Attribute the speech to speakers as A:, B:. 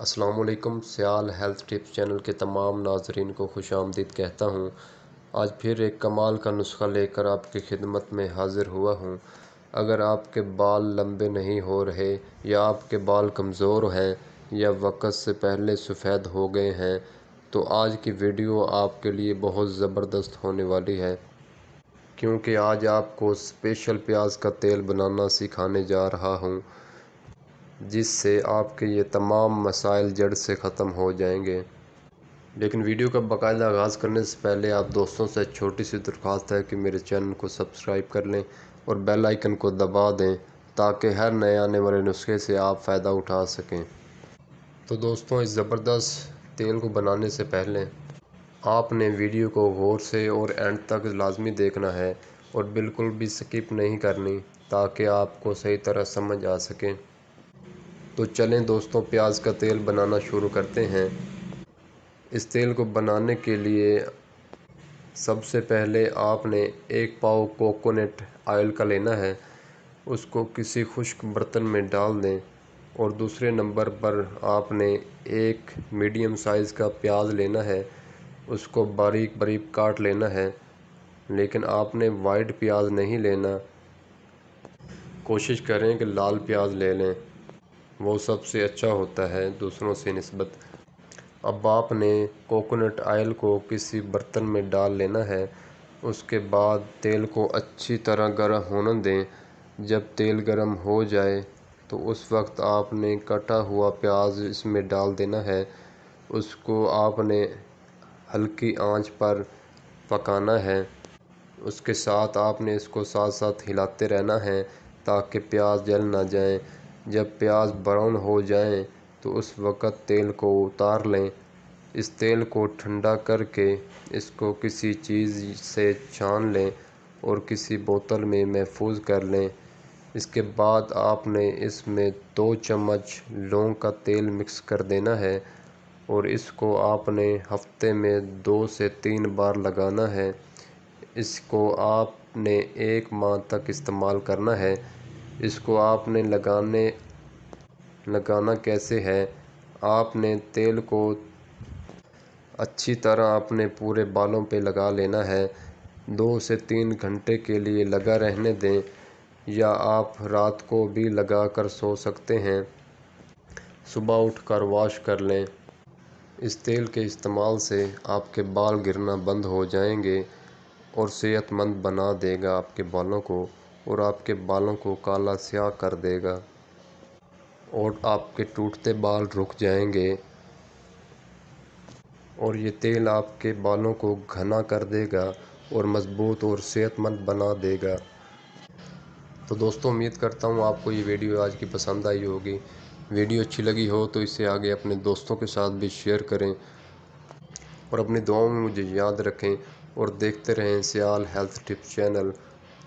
A: अस्सलाम Sayal health tips channel के तमाम नाजरीन को खुश आमदीद कहता हूँ आज फिर एक कमाल का नुस्खा लेकर आपकी खिदमत में हाज़िर हुआ हूँ अगर आपके बाल लंबे नहीं हो रहे या आपके बाल कमज़ोर हैं या वक़्त से पहले सफ़ेद हो गए हैं तो आज की वीडियो आपके लिए बहुत ज़बरदस्त होने वाली है क्योंकि आज आपको स्पेशल प्याज का तेल बनाना सिखाने जा रहा हूँ जिससे आपके ये तमाम मसाइल जड़ से ख़त्म हो जाएंगे लेकिन वीडियो का बाकायदा आगाज़ करने से पहले आप दोस्तों से छोटी सी दरख्वास्त है कि मेरे चैनल को सब्सक्राइब कर लें और बेल आइकन को दबा दें ताकि हर नए आने वाले नुस्खे से आप फ़ायदा उठा सकें तो दोस्तों इस ज़बरदस्त तेल को बनाने से पहले आपने वीडियो को गौर से और एंड तक लाजमी देखना है और बिल्कुल भी स्किप नहीं करनी ताकि आपको सही तरह समझ आ सके तो चलें दोस्तों प्याज का तेल बनाना शुरू करते हैं इस तेल को बनाने के लिए सबसे पहले आपने एक पाव कोकोनट ऑयल का लेना है उसको किसी खुश्क बर्तन में डाल दें और दूसरे नंबर पर आपने एक मीडियम साइज़ का प्याज लेना है उसको बारीक बारीक काट लेना है लेकिन आपने वाइट प्याज नहीं लेना कोशिश करें कि लाल प्याज ले लें वो सबसे अच्छा होता है दूसरों से नस्बत अब आपने कोकोनट आयल को किसी बर्तन में डाल लेना है उसके बाद तेल को अच्छी तरह गर्म होने दें जब तेल गर्म हो जाए तो उस वक्त आपने कटा हुआ प्याज इसमें डाल देना है उसको आपने हल्की आंच पर पकाना है उसके साथ आपने इसको साथ साथ हिलाते रहना है ताकि प्याज जल ना जाए जब प्याज़ ब्राउन हो जाए तो उस वक़्त तेल को उतार लें इस तेल को ठंडा करके इसको किसी चीज़ से छान लें और किसी बोतल में महफ़ूज़ कर लें इसके बाद आपने इसमें दो चम्मच लौंग का तेल मिक्स कर देना है और इसको आपने हफ़्ते में दो से तीन बार लगाना है इसको आपने एक माह तक इस्तेमाल करना है इसको आपने लगाने लगाना कैसे है आपने तेल को अच्छी तरह अपने पूरे बालों पे लगा लेना है दो से तीन घंटे के लिए लगा रहने दें या आप रात को भी लगा कर सो सकते हैं सुबह उठ कर वॉश कर लें इस तेल के इस्तेमाल से आपके बाल गिरना बंद हो जाएंगे और सेहतमंद बना देगा आपके बालों को और आपके बालों को काला स्याह कर देगा और आपके टूटते बाल रुक जाएंगे और ये तेल आपके बालों को घना कर देगा और मज़बूत और सेहतमंद बना देगा तो दोस्तों उम्मीद करता हूँ आपको ये वीडियो आज की पसंद आई होगी वीडियो अच्छी लगी हो तो इसे आगे अपने दोस्तों के साथ भी शेयर करें और अपनी दुआओं में मुझे याद रखें और देखते रहें सियाल हेल्थ टिप्स चैनल